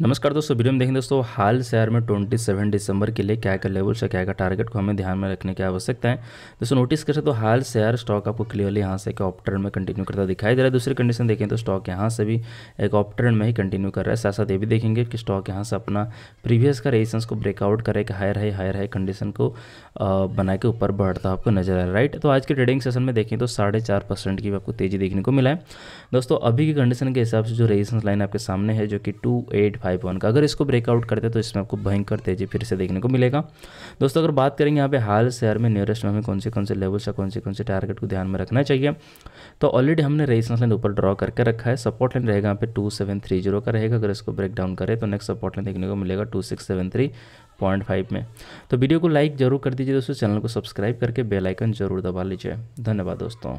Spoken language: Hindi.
नमस्कार दोस्तों वीडियो में देखें दोस्तों हाल शहर में 27 दिसंबर के लिए क्या क्या लेवल से क्या क्या टारगेट को हमें ध्यान में रखने की आवश्यकता है दोस्तों नोटिस कर सकते तो हाल शेयर स्टॉक आपको क्लियरली यहाँ से एक ऑप्टर्न में कंटिन्यू करता दिखाई दे रहा है दूसरी कंडीशन देखें तो स्टॉक यहाँ से भी एक ऑप्टर्न में ही कंटिन्यू कर रहा है साथ साथ ये भी देखेंगे कि स्टॉक यहाँ से अपना प्रीवियस का रेजिस्टेंस को ब्रेकआउट करे एक higher high higher high condition को बना के ऊपर बढ़ता आपको नजर आ रहा है राइट तो आज के ट्रेडिंग सेशन में देखें तो साढ़े की आपको तेजी देखने को मिला है दोस्तों अभी की कंडीशन के हिसाब से जो रेजिस्टेंस लाइन आपके सामने है जो कि टू फाइव वन का अगर इसको ब्रेकआउट करते हैं तो इसमें आपको भयंकर तेजी फिर से देखने को मिलेगा दोस्तों अगर बात करेंगे यहाँ पे हाल शेयर में नियरेस्ट में हमें कौन से कौन से लेवल्स या कौन से कौन से टारगेट को ध्यान में रखना चाहिए तो ऑलरेडी हमने रेजिस्टेंस लाइन ऊपर ड्रॉ करके रखा है सपोर्ट लाइन रहेगा यहाँ पे टू सेवन थ्री जीरो का रहेगा अगर इसको ब्रेक डाउन करें तो नेक्स्ट सपोर्ट लाइन देखने को मिलेगा two six seven three point five में तो वीडियो को लाइक जरूर कर दीजिए दोस्तों चैनल को सब्सक्राइब करके बेल आइकन जरूर दबा लीजिए धन्यवाद दोस्तों